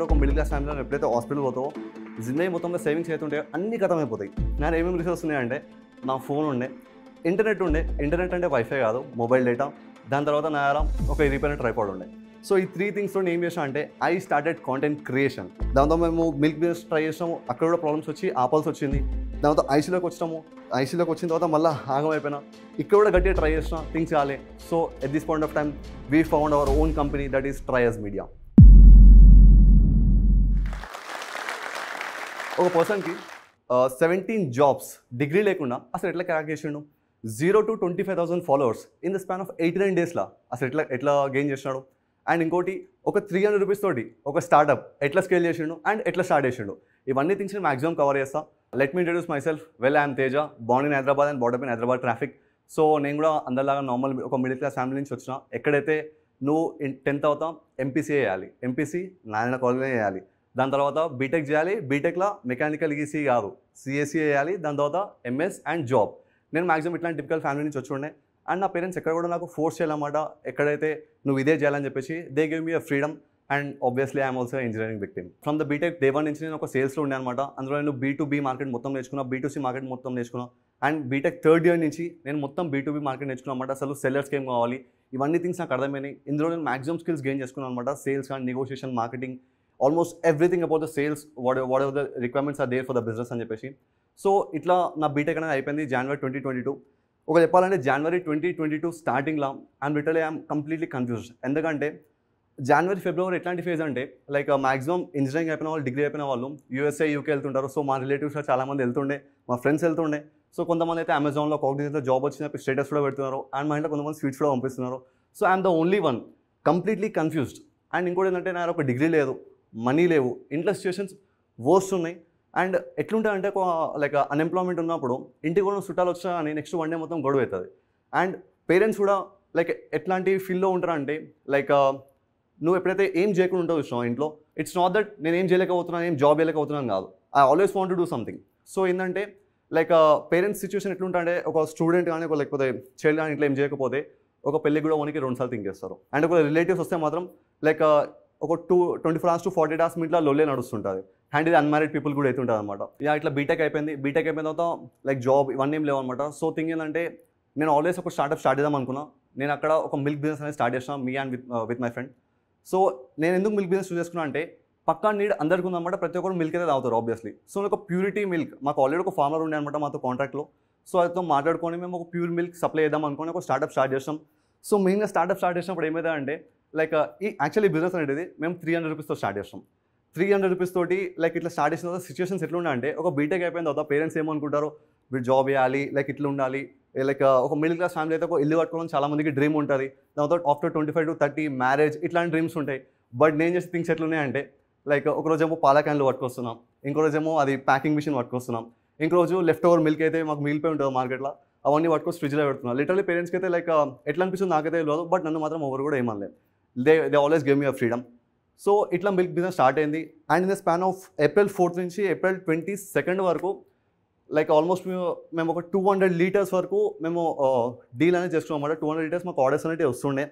ఎక్కడ ఒక middle class ఫ్యామిలీలో ఎప్పుడైతే హాస్పిటల్ పోతావో జిందగీ మొత్తం సేవింగ్స్ అవుతుంటాయో అన్ని అయిపోతాయి నేను ఏమేమి రిసోర్స్ ఉన్నాయంటే నా ఫోన్ ఉండే ఇంటర్నెట్ ఉండే ఇంటర్నెట్ అంటే వైఫై కాదు మొబైల్ డేటా దాని తర్వాత నా ఒక రిపేర్ ట్రైపాడ్ ఉండే సో ఈ త్రీ థింగ్స్లో ఏం చేసాం అంటే ఐ స్టార్టెడ్ కాంటెంట్ క్రియేషన్ దాంతో మేము మిల్క్ బిజినెస్ ట్రై చేసాము అక్కడ కూడా ప్రాబ్లమ్స్ వచ్చి ఆపాల్సి వచ్చింది దాంతో ఐసీలోకి వచ్చినాము ఐసీలోకి వచ్చిన తర్వాత మళ్ళీ అయిపోయినా ఇక్కడ కూడా గట్టిగా ట్రై చేసిన థింగ్స్ కాలే so at this point of time we found our own company that is ట్రయస్ మీడియా ఒక పర్సన్కి సెవెంటీన్ జాబ్స్ డిగ్రీ లేకుండా అసలు ఎట్లా క్రాక్ చేసిండు zero to twenty five thousand followers in the span of eighty nine డేస్లా అసలు ఎట్లా ఎట్లా గెయిన్ చేసినాడు అండ్ ఇంకోటి ఒక త్రీ హండ్రెడ్ రూపీస్ తోటి ఒక స్టార్ట్అప్ ఎట్లా స్కేల్ చేసిండు అండ్ ఎట్లా స్టార్ట్ చేసిండు ఇవన్నీ థింగ్స్ నేను మాక్సిమం కవర్ చేస్తా let me introduce myself well I'm Teja బాండ్ in Hyderabad and brought up in Hyderabad traffic so నేను కూడా అందరిలాగా నార్మల్ ఒక మిడిల్ క్లాస్ ఫ్యామిలీ నుంచి వచ్చిన ఎక్కడైతే నువ్వు టెన్త్ అవుతాం ఎంపీసీ వేయాలి ఎంపీసీ నారాయణ కాలేజ్ వేయాలి దాని తర్వాత బీటెక్ చేయాలి బీటెక్లో మెకానికల్ ఈసీ కాదు సిఎస్సీ చేయాలి దాని తర్వాత ఎంఎస్ అండ్ జాబ్ నేను మ్యాక్సిమం ఇట్లాంటి టిపికల్ ఫ్యామిలీ నుంచి వచ్చి ఉండే అండ్ నా పేరెంట్స్ ఎక్కడ కూడా నాకు ఫోర్స్ చేయాలన్నమాట ఎక్కడైతే నువ్వు ఇదే చేయాలని చెప్పేసి they give me a freedom and obviously I'm also engineering victim from the BTech day one నుంచి నేను ఒక సేల్స్లో ఉండే అనమాట అందులో నేను బీ టు బీ మార్కెట్ మొత్తం నేర్చుకున్నా బీ టు సి మార్కెట్ మొత్తం నేర్చుకున్నా అండ్ బీటెక్ థర్డ్ ఇయర్ నుంచి నేను మొత్తం బీ టు బీ మార్కెట్ నేర్చుకున్నా అనమాట అసలు సెల్లర్స్కి ఏం కావాలి ఇవన్నీ థింగ్స్ నాకు అర్థమైనాయి ఇందులో నేను మాక్సిమం స్కిల్స్ గెయిన్ చేసుకున్నాను అనమాట sales and negotiation marketing almost everything about the sales what whatever the requirements are there for the business అని చెప్పేసి సో ఇట్లా నా బీటెక్ అనేది అయిపోయింది జనవరి ట్వంటీ ట్వంటీ టూ ఒక చెప్పాలంటే జనవరి ట్వంటీ ట్వంటీ టూ స్టార్టింగ్లో and literally I'm completely confused ఎందుకంటే జనవరి ఫిబ్రవరి ఎట్లాంటి ఫేజ్ అంటే లైక్ మాక్సిమం ఇంజనీరింగ్ అయిపోయిన వాళ్ళు డిగ్రీ అయిపోయిన వాళ్ళు యూఎస్ఏ యూకే వెళ్తుంటారు సో మా రిలేటివ్స్లో చాలామంది వెళ్తుండే మా ఫ్రెండ్స్ వెళ్తుండే సో కొంతమంది అయితే అమెజాన్లో కాగ్నిజన్లో జాబ్ వచ్చిన స్టేటస్ కూడా పెడుతున్నారు అండ్ మా ఇంట్లో కొంతమంది స్వీట్స్ కూడా పంపిస్తున్నారు so I'm the only one completely confused and ఇంకోటి ఏంటంటే నాకు ఒక డిగ్రీ లేదు మనీ లేవు ఇంట్లో సిచ్యువేషన్స్ వర్స్ట్ ఉన్నాయి అండ్ ఎట్లుంటుంది అంటే లైక్ అన్ఎంప్లాయ్మెంట్ ఉన్నప్పుడు ఇంటికి కూడా చుట్టాలు వచ్చినా అని నెక్స్ట్ వన్ డే మొత్తం గొడవ అవుతుంది అండ్ పేరెంట్స్ కూడా లైక్ ఎట్లాంటి ఫీల్లో ఉంటారంటే లైక్ నువ్వు ఎప్పుడైతే ఏం చేయకుండా ఉంటావు ఇష్టం ఇంట్లో ఇట్స్ నాట్ దట్ నేను ఏం చేయలేకపోతున్నాను ఏం జాబ్ చేయలేకపోతున్నాను కాదు I always want to do something so ఏంటంటే లైక్ పేరెంట్స్ సిచ్యువేషన్ అంటే ఒక స్టూడెంట్ కానీ ఒక లేకపోతే చైల్డ్ కానీ ఇట్లా ఏం చేయకపోతే ఒక పెళ్ళి కూడా వానికి రెండుసార్లు థింక్ చేస్తారు అండ్ ఒక రిలేటివ్స్ వస్తే మాత్రం లైక్ ఒక two twenty four hours to forty hours మీట్లో లొల్లే నడుస్తుంటుంది అండ్ ఇది అన్మ్యారీడ్ పీపుల్ కూడా అవుతుంటుంది అనమాట ఇక ఇట్లా బీటెక్ అయిపోయింది బీటెక్ అయిపోయిన తర్వాత లైక్ జాబ్ ఇవన్నీ ఏం లేవన్నమాట సో థింగ్ ఏంటంటే నేను ఆల్వేస్ ఒక స్టార్ట్అప్ స్టార్ట్ చేద్దాం అనుకున్నా నేను అక్కడ ఒక మిల్క్ బిజినెస్ అనేది స్టార్ట్ చేసిన me and with with my friend so నేను ఎందుకు మిల్క్ బిజినెస్ చూస్ చేసుకున్నా అంటే పక్కా నీడ్ అందరికి ఉందన్నమాట ప్రతి ఒక్కరు మిల్క్ అయితే తాగుతారు ఆబ్వియస్లీ సో ఒక ప్యూరిటీ మిల్క్ మాకు ఆల్రెడీ ఒక ఫార్మర్ ఉండే అనమాట మాతో కాంట్రాక్ట్లో సో అదితో మాట్లాడుకొని మేము ఒక ప్యూర్ మిల్క్ సప్లై చేద్దాం అనుకుని ఒక స్టార్ట్అప్ స్టార్ట్ చేసాం సో మెయిన్గా స్టార్ట్అప్ స్టార్ట్ చేసినప్పుడు ఏమైందంటే లైక్ ఈ యాక్చువల్లీ బిజినెస్ అనేది మేము త్రీ హండ్రెడ్ రూపీస్తో స్టార్ట్ చేస్తాం త్రీ హండ్రెడ్ రూపీస్ తోటి లైక్ ఇట్లా స్టార్ట్ చేసిన తర్వాత సిచ్యువేషన్స్ ఎట్లున్నా అంటే ఒక బీటెక్ అయిపోయిన తర్వాత పేరెంట్స్ ఏమనుకుంటారు మీరు జాబ్ చేయాలి లైక్ ఇట్లా ఉండాలి లైక్ ఒక మిడిల్ క్లాస్ ఫ్యామిలీ అయితే ఒక ఇల్లు కట్టుకోవడం చాలా మందికి డ్రీమ్ ఉంటుంది తర్వాత after twenty five to thirty marriage ఇట్లాంటి డ్రీమ్స్ ఉంటాయి బట్ నేను చేసే థింగ్స్ ఎట్లున్నాయంటే లైక్ ఒకరోజేమో పాల క్యాన్లు పట్టుకొస్తున్నాం ఇంకో రోజేమో అది ప్యాకింగ్ మిషన్ పట్టుకొస్తున్నాం ఇంకో రోజు లెఫ్ట్ ఓవర్ మిల్క్ అయితే మాకు మిగిలిపోయి ఉంటుంది మార్కెట్లో అవన్నీ పట్టుకొని ఫ్రిడ్జ్లో పెడుతున్నాం లిటరలీ పేరెంట్స్కి అయితే లైక్ ఎట్లా అనిపిస్తుంది నాకైతే లేదు బట్ నన్ను మాత్రం ఎవరు కూడా ఏమనలేదు they they always give me freedom so ఇట్లా మిల్క్ బిజినెస్ స్టార్ట్ అయింది and in the span of April fourth నుంచి ఏప్రిల్ ట్వంటీ సెకండ్ వరకు లైక్ ఆల్మోస్ట్ మేము మేము ఒక టూ హండ్రెడ్ లీటర్స్ వరకు మేము డీల్ అనేది చేస్తున్నాం అన్నమాట టూ హండ్రెడ్ లీటర్స్ మాకు ఆర్డర్స్ అనేవి వస్తుండే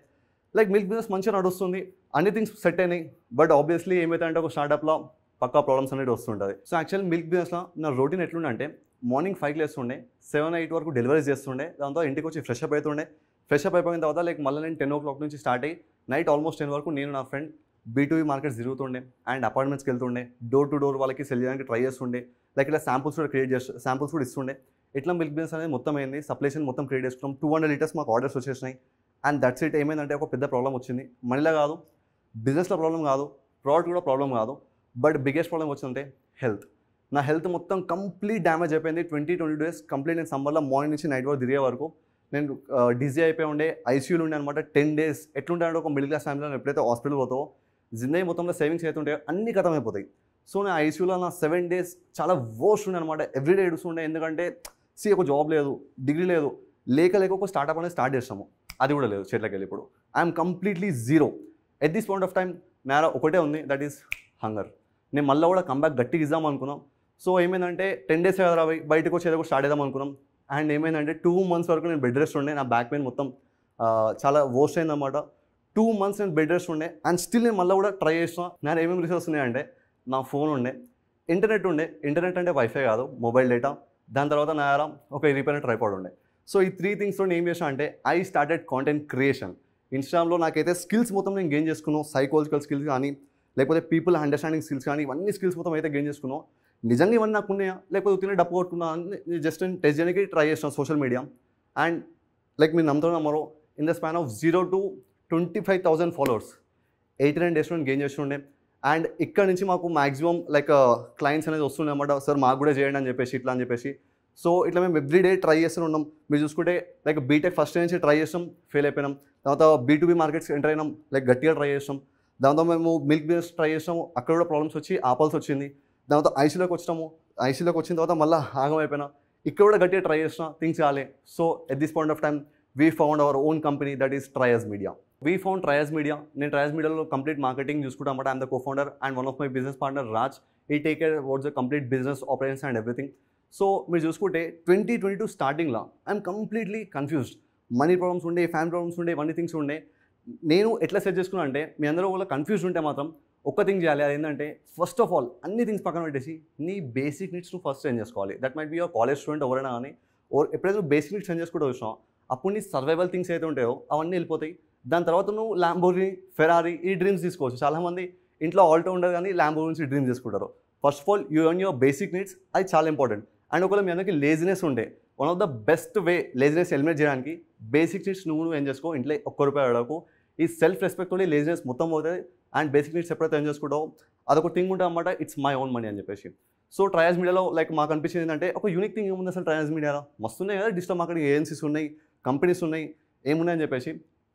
లైక్ మిల్క్ బిజినెస్ మంచిగా నడుస్తుంది అన్ని థింగ్స్ సెట్ అయినాయి బట్ ఆబ్వియస్లీ ఏమైతే అంటే ఒక స్టార్టప్లో పక్కా ప్రాబ్లమ్స్ అనేవి వస్తుంటుంది సో యాక్చువల్ మిల్క్ బిజినెస్లో నా రొటీన్ ఎట్లుండే అంటే మార్నింగ్ ఫైవ్కి లేస్తుండే సెవెన్ ఎయిట్ వరకు డెలివరీస్ చేస్తుండే దాంతో ఇంటికి వచ్చి ఫ్రెష్ అప్ అవుతుండే ఫ్రెష్ అప్ అయిపోయిన తర్వాత లైక్ మళ్ళీ నేను టెన్ ఓ క్లాక్ నుంచి స్టార్ట్ అయ్యి నైట్ ఆల్మోస్ట్ టెన్ వరకు నేను నా ఫ్రెండ్ బీటూబీ మార్కెట్స్ తిరుగుతుండే అండ్ అపార్ట్మెంట్స్కి వెళ్తుండే డోర్ టు డోర్ వాళ్ళకి సెల్ చేయడానికి ట్రై చేస్తుండే లైక్ ఇలా శాంపుల్స్ కూడా క్రియేట్ చేస్తు శాంపుల్స్ కూడా ఇస్తుండే ఇట్లా మిల్క్ బిజినెస్ అనేది మొత్తం అయింది సప్లైషన్ మొత్తం క్రియేట్ చేసుకున్నాం టూ హండ్రెడ్ లీటర్స్ మాకు ఆర్డర్స్ వచ్చేసినాయి అండ్ దట్స్ ఇట్ ఏమైందంటే ఒక పెద్ద ప్రాబ్లం వచ్చింది మనీలో కాదు బిజినెస్లో ప్రాబ్లం కాదు ప్రోడక్ట్ కూడా ప్రాబ్లం కాదు బట్ బిగ్గెస్ట్ ప్రాబ్లం వచ్చిందంటే హెల్త్ నా హెల్త్ మొత్తం కంప్లీట్ డ్యామేజ్ అయిపోయింది ట్వంటీ ట్వంటీ డేస్ కంప్లీట్ నేను సమ్మర్లో మార్నింగ్ నుంచి నైట్ వరకు తిరిగే వరకు నేను డిజీ అయిపోయి ఉండే ఐసీయూలు ఉండే అనమాట టెన్ డేస్ ఎట్లుంటాడంటే ఒక మిడిల్ క్లాస్ ఫ్యామిలీలో ఎప్పుడైతే హాస్పిటల్ పోతావో జిందగీ మొత్తంలో సేవింగ్స్ అవుతుంటాయో అన్ని అయిపోతాయి సో నేను ఐసీయూలో నా సెవెన్ డేస్ చాలా వర్స్ట్ ఉండే అనమాట ఎవ్రీడే ఏడుస్తుండే ఎందుకంటే సి ఒక జాబ్ లేదు డిగ్రీ లేదు లేక లేక ఒక స్టార్ట్అప్ అనేది స్టార్ట్ చేస్తాము అది కూడా లేదు చెట్లకి వెళ్ళి ఇప్పుడు I'm completely zero at this point of time నేర ఒకటే ఉంది దట్ ఈస్ హంగర్ నేను మళ్ళీ కూడా కంబ్యాక్ గట్టిగా ఇద్దాం అనుకున్నాం సో ఏమైందంటే టెన్ డేస్ కదా బయటకు వచ్చి ఏదో స్టార్ట్ చేద్దాం అనుకున్నాం అండ్ ఏమైందంటే టూ మంత్స్ వరకు నేను బెడ్ రెస్ట్ ఉండే నా బ్యాక్ పెయిన్ మొత్తం చాలా వర్స్ అయిందన్నమాట టూ మంత్స్ నేను బెడ్ రెస్ట్ ఉండే అండ్ స్టిల్ నేను మళ్ళీ కూడా ట్రై చేసిన నేను ఏమేమి రిసోర్స్ ఉన్నాయంటే నా ఫోన్ ఉండే ఇంటర్నెట్ ఉండే ఇంటర్నెట్ అంటే వైఫై కాదు మొబైల్ డేటా దాని తర్వాత నా దగ్గర ఒక రిపేర్ ట్రైపాడ్ ఉండే సో ఈ త్రీ థింగ్స్ నేను ఏం చేసిన అంటే ఐ స్టార్టెడ్ కాంటెంట్ క్రియేషన్ ఇన్స్టాగ్రామ్లో నాకైతే స్కిల్స్ మొత్తం నేను గెయిన్ చేసుకున్నాను సైకాలజికల్ స్కిల్స్ కానీ లేకపోతే పీపుల్ అండర్స్టాండింగ్ స్కిల్స్ కానీ ఇవన్నీ స్కిల్స్ మొత్తం అయితే గెయిన్ చేసుకున్నాను నిజంగా ఇవన్నీ నాకు ఉన్నాయా లేకపోతే తినే డప్పు కొట్టుకున్నా అని జస్ట్ నేను టెస్ట్ చేయడానికి ట్రై చేసిన సోషల్ మీడియా అండ్ లైక్ మీరు నమ్ముతారు నమ్మరు in the span of zero to twenty five thousand followers eighty nine days నుండి గెయిన్ చేస్తుండే అండ్ ఇక్కడ నుంచి మాకు మ్యాక్సిమం లైక్ క్లయింట్స్ అనేది వస్తుండే అనమాట సార్ మాకు కూడా చేయండి అని చెప్పేసి ఇట్లా అని చెప్పేసి సో ఇట్లా మేము ఎవ్రీ డే ట్రై చేస్తున్నాం ఉన్నాం మీరు చూసుకుంటే లైక్ బీటెక్ ఫస్ట్ నుంచి ట్రై చేస్తాం ఫెయిల్ అయిపోయినాం తర్వాత బీటూబీ మార్కెట్స్ ఎంటర్ అయినాం లైక్ గట్టిగా ట్రై చేస్తాం దాంతో మేము మిల్క్ బిజినెస్ ట్రై చేస్తాం అక్కడ కూడా ప్రాబ్లమ్స్ వచ్చి ఆపాల్సి వచ్చింది తర్వాత ఐసీలోకి వచ్చినాము ఐసీలోకి వచ్చిన తర్వాత మళ్ళీ అయిపోయినా ఇక్కడ కూడా గట్టిగా ట్రై చేసిన థింగ్స్ కాలే so at this point of time we found our own company that is ట్రయస్ media we found Trias media నేను ట్రయస్ మీడియాలో కంప్లీట్ మార్కెటింగ్ చూసుకుంటాం అనమాట I'm the cofounder and one of my business partner Raj ఈ take care what's the complete business operations and everything so మీరు చూసుకుంటే twenty twenty two స్టార్టింగ్లో I'm completely confused money problems ఉండే family problems ఉండే ఇవన్నీ things ఉండే నేను ఎట్లా సెట్ చేసుకున్నా అంటే మీ అందరూ ఒకవేళ కన్ఫ్యూజ్ ఉంటే మాత్రం ఒక్క థింగ్ చేయాలి అది ఏంటంటే ఫస్ట్ ఆఫ్ ఆల్ అన్ని థింగ్స్ పక్కన పెట్టేసి నీ బేసిక్ నీడ్స్ నువ్వు ఫస్ట్ చేంజ్ చేసుకోవాలి that might be your college student ఎవరైనా కానీ ఓ ఎప్పుడైతే బేసిక్ నీడ్స్ చేంజ్ చేసుకుంటూ వచ్చినా అప్పుడు నీ సర్వైవల్ థింగ్స్ అయితే ఉంటాయో అవన్నీ వెళ్ళిపోతాయి దాని తర్వాత నువ్వు ల్యాంబోర్ని ఫెరారీ ఈ డ్రీమ్స్ తీసుకోవచ్చు చాలామంది ఇంట్లో ఆల్టో ఉండదు కానీ ల్యాంబో నుంచి డ్రీమ్ చేసుకుంటారు first of all you and your basic needs అది చాలా ఇంపార్టెంట్ అండ్ ఒకవేళ మీ అందరికీ లేజినెస్ ఉండే one of the best way laziness హెల్మెట్ చేయడానికి బేసిక్ నీడ్స్ నువ్వు నువ్వు ఏం చేసుకో ఇంట్లో ఒక్క రూపాయి అడగకు ఈ సెల్ఫ్ రెస్పెక్ట్ ఉండి లేజినెస్ మొత్తం అవుతుంది అండ్ బేసిక్ నీడ్స్ ఎప్పుడైతే ఏం చేసుకుంటావు అదొక థింగ్ ఉంటుంది అనమాట ఇట్స్ మై ఓన్ మనీ అని చెప్పేసి సో ట్రయల్స్ మీడియాలో లైక్ మాకు అనిపించింది ఏంటంటే ఒక యూనిక్ థింగ్ ఏముంది అసలు ట్రయల్స్ మీడియాలో మస్తున్నాయి కదా డిజిటల్ మార్కెటింగ్ ఏజెన్సీస్ ఉన్నాయి కంపెనీస్ ఉన్నాయి ఏమున్నాయని చెప్పేసి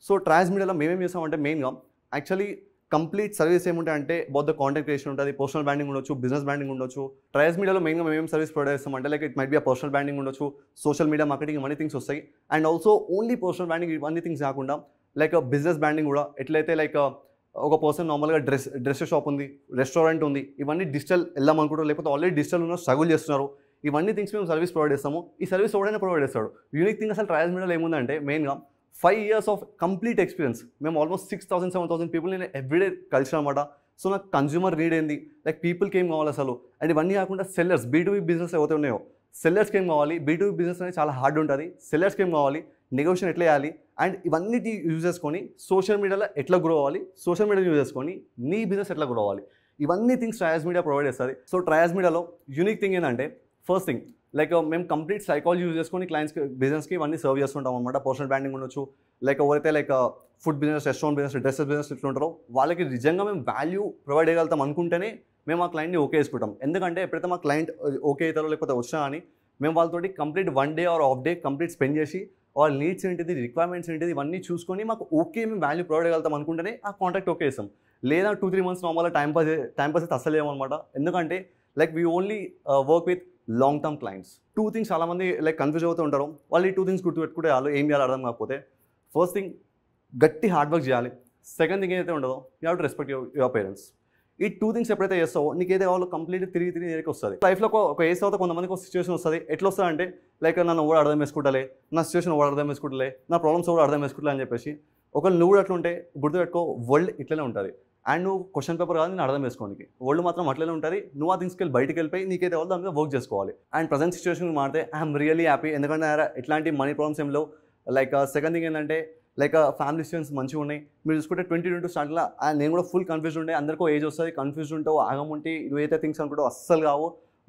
సో ట్రయల్స్ మీడియాలో మేమేం చేస్తామంటే మెయిన్గా యాక్చువల్లీ కంప్లీట్ సర్వీస్ ఏముంటాయి అంటే బౌద్ధ కాంటాక్ట్ క్రియేషన్ ఉంటుంది పర్సనల్ బ్యాండింగ్ ఉండొచ్చు బిజినెస్ బ్యాండింగ్ ఉండొచ్చు ట్రయల్స్ మీడియాలో మెయిన్గా మేమేం సర్వీస్ ప్రొవైడ్ చేస్తామంటే like it might be a personal branding ఉండొచ్చు సోషల్ మీడియా మార్కెటింగ్ ఇవన్నీ థింగ్స్ వస్తాయి and also only personal branding ఇవన్నీ థింగ్స్ కాకుండా లైక్ బిజినెస్ బ్రాండింగ్ కూడా ఎట్లయితే లైక్ ఒక పర్సన్ నార్మల్గా డ్రెస్ డ్రెస్ షాప్ ఉంది రెస్టారెంట్ ఉంది ఇవన్నీ డిజిటల్ వెళ్దాం అనుకుంటారు లేకపోతే ఆల్రెడీ డిజిటల్ ఉన్న స్ట్రగుల్ చేస్తున్నారు ఇవన్నీ థింగ్స్ మేము సర్వీస్ ప్రొవైడ్ చేస్తాము ఈ సర్వీస్ ఎవడైనా ప్రొవైడ్ చేస్తాడు యూనిక్ థింగ్ అసలు ట్రయల్స్ మీడియా ఏముందంటే మెయిన్గా five years of complete experience మేము almost six thousand seven thousand people నేను ఎవ్రీడే కలిసిన అనమాట సో నాకు కన్జ్యూమర్ రీడ్ ఏంది లైక్ పీపుల్కి ఏం కావాలి అసలు అండ్ ఇవన్నీ కాకుండా సెల్లర్స్ బీటూబీ బిజినెస్ ఏవైతే ఉన్నాయో సెల్లర్స్కి ఏం కావాలి బీటూబీ బిజినెస్ అనేది చాలా హార్డ్ ఉంటుంది సెల్లర్స్కి ఏం కావాలి నెగోషియన్ ఎట్లా చేయాలి అండ్ ఇవన్నీ యూజ్ చేసుకొని సోషల్ మీడియాలో ఎట్లా గ్రో అవ్వాలి సోషల్ మీడియా యూజ్ చేసుకొని నీ బిజినెస్ ఎట్లా గ్రో అవ్వాలి ఇవన్నీ థింగ్స్ ట్రయాస్ మీడియా ప్రొవైడ్ చేస్తుంది సో ట్రయాస్ మీడియాలో యూనిక్ థింగ్ ఏంటంటే ఫస్ట్ థింగ్ లైక్ మేము కంప్లీట్ సైకాలజీ యూజ్ చేసుకొని క్లయింట్స్కి బిజినెస్కి ఇవన్నీ సర్వ్ చేస్తుంటాం అనమాట పర్సనల్ బ్రాండింగ్ ఉండొచ్చు లైక్ ఎవరైతే like food business restaurant business dresses business ఎట్లా ఉంటారో వాళ్ళకి నిజంగా మేము వాల్యూ ప్రొవైడ్ చేయగలుగుతాం అనుకుంటేనే మేము ఆ క్లయింట్ని ఓకే చేసుకుంటాం ఎందుకంటే ఎప్పుడైతే మా క్లయింట్ ఓకే uh, అవుతారో లేకపోతే వచ్చినా అని మేము వాళ్ళతోటి complete one day or half day complete spend చేసి వాళ్ళ నీడ్స్ ఏంటిది రిక్వైర్మెంట్స్ ఏంటిది ఇవన్నీ చూసుకొని మాకు ఓకే మేము వాల్యూ ప్రొవైడ్ చేయగలుగుతాం అనుకుంటేనే ఆ కాంట్రాక్ట్ ఓకే చేస్తాం లేదా టూ త్రీ మంత్స్ నార్మల్గా టైం పాస్ టైం పాస్ అయితే అసలు ఏమన్నమాట ఎందుకంటే like we only work with long term clients two things చాలామంది లైక్ కన్ఫ్యూజ్ అవుతూ ఉంటారు వాళ్ళు ఈ టూ థింగ్స్ గుర్తుపెట్టుకుంటే వాళ్ళు ఏం చేయాలి అర్థం కాకపోతే ఫస్ట్ థింగ్ గట్టి హార్డ్ వర్క్ చేయాలి సెకండ్ థింగ్ ఏదైతే ఉండదో you have to respect your parents ఈ టూ థింగ్స్ ఎప్పుడైతే చేస్తావో నీకు ఏదో కావాలో కంప్లీట్ తిరిగి తిరిగి దగ్గరికి వస్తుంది లైఫ్లో ఒక ఏజ్ తర్వాత కొంతమందికి ఒక సిచ్యువేషన్ వస్తుంది ఎట్లా వస్తుంది అంటే లైక్ నన్ను కూడా అర్థం చేసుకుంటలే నా సిచ్యువేషన్ కూడా అర్థం చేసుకుంటలే నా ప్రాబ్లమ్స్ కూడా అర్థం వేసుకుంటలే అని చెప్పేసి ఒకవేళ నువ్వు కూడా అట్లుంటే పెట్టుకో వరల్డ్ ఇట్లనే ఉంటుంది అండ్ నువ్వు క్వశ్చన్ పేపర్ కాదు నేను అర్థం చేసుకోనికి వరల్డ్ మాత్రం అట్లనే ఉంటుంది నువ్వు ఆ థింగ్స్కి వెళ్ళి బయటకు వెళ్ళిపోయి నీకు వాళ్ళు దాని మీద వర్క్ చేసుకోవాలి అండ్ ప్రజెంట్ సిచ్యువేషన్ మారితే ఐఎమ్ రియల్లీ హ్యాపీ ఎందుకంటే ఇట్లాంటి మనీ ప్రాబ్లమ్స్ ఏం లేవు లైక్ సెకండ్ థింగ్ ఏంటంటే లైక్ ఫ్యామిలీ స్టూడెంట్స్ మంచిగా ఉన్నాయి మీరు చూసుకుంటే ట్వంటీ ట్వంటీ స్టార్ట్లో నేను కూడా ఫుల్ కన్ఫ్యూజ్ ఉండే అందరికీ ఏజ్ వస్తుంది కన్ఫ్యూజ్ ఉంటావు ఆగముంటే నువ్వు అయితే థింగ్స్ అనుకుంటావు అస్సలు కావు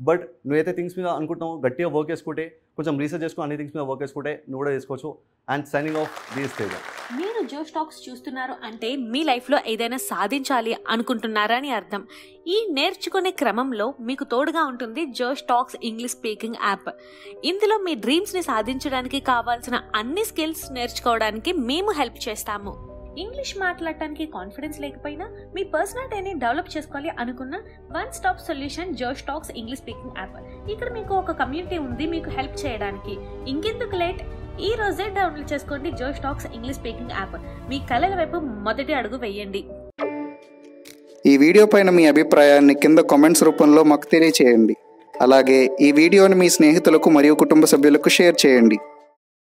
బట్ నువ్వైతే థింగ్స్ మీద అనుకుంటున్నావు గట్టిగా వర్క్ చేసుకుంటే కొంచెం రీసెర్చ్ చేసుకుని అన్ని థింగ్స్ మీద వర్క్ చేసుకుంటే నువ్వు కూడా చేసుకోవచ్చు and signing off this Teja మీరు జో స్టాక్స్ చూస్తున్నారు అంటే మీ లైఫ్లో ఏదైనా సాధించాలి అనుకుంటున్నారా అని అర్థం ఈ నేర్చుకునే క్రమంలో మీకు తోడుగా ఉంటుంది Josh Talks English speaking app ఇందులో మీ డ్రీమ్స్ని సాధించడానికి కావాల్సిన అన్ని స్కిల్స్ నేర్చుకోవడానికి మేము హెల్ప్ చేస్తాము ఇంగ్లీష్ మాట్లాడటానికి కాన్ఫిడెన్స్ లేకపోయినా మీ పర్సనాలిటీని డెవలప్ చేసుకోవాలి అనుకున్న one stop solution Josh Talks English speaking app ఇక్కడ మీకు ఒక కమ్యూనిటీ ఉంది మీకు హెల్ప్ చేయడానికి ఇంకెందుకు లేట్ ఈ రోజే డౌన్లోడ్ చేసుకోండి Josh Talks English speaking app మీ కళల వైపు మొదటి అడుగు వేయండి ఈ వీడియో పైన మీ అభిప్రాయాన్ని కింద కామెంట్స్ రూపంలో మాకు తెలియచేయండి అలాగే ఈ వీడియోని మీ స్నేహితులకు మరియు కుటుంబ సభ్యులకు షేర్ చేయండి